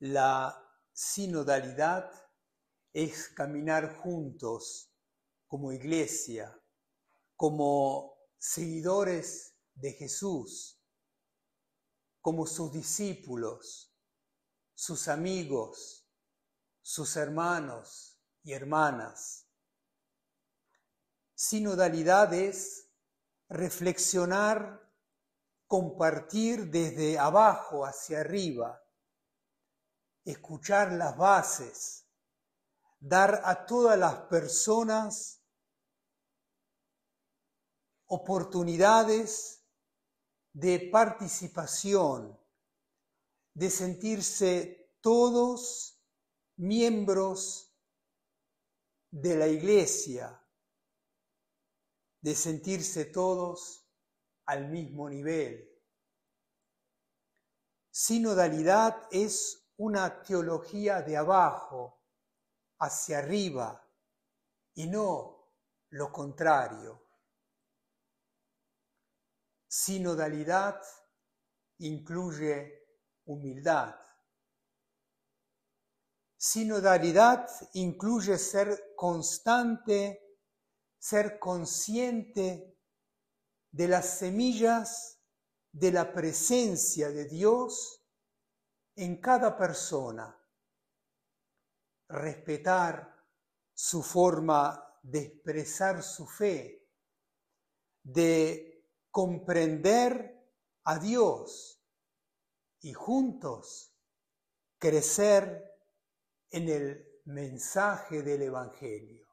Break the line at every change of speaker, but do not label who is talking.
La sinodalidad es caminar juntos como iglesia, como seguidores de Jesús, como sus discípulos, sus amigos, sus hermanos y hermanas. Sinodalidad es reflexionar, compartir desde abajo hacia arriba escuchar las bases, dar a todas las personas oportunidades de participación, de sentirse todos miembros de la iglesia, de sentirse todos al mismo nivel. Sinodalidad es una teología de abajo hacia arriba y no lo contrario. Sinodalidad incluye humildad. Sinodalidad incluye ser constante, ser consciente de las semillas de la presencia de Dios en cada persona, respetar su forma de expresar su fe, de comprender a Dios y juntos crecer en el mensaje del Evangelio.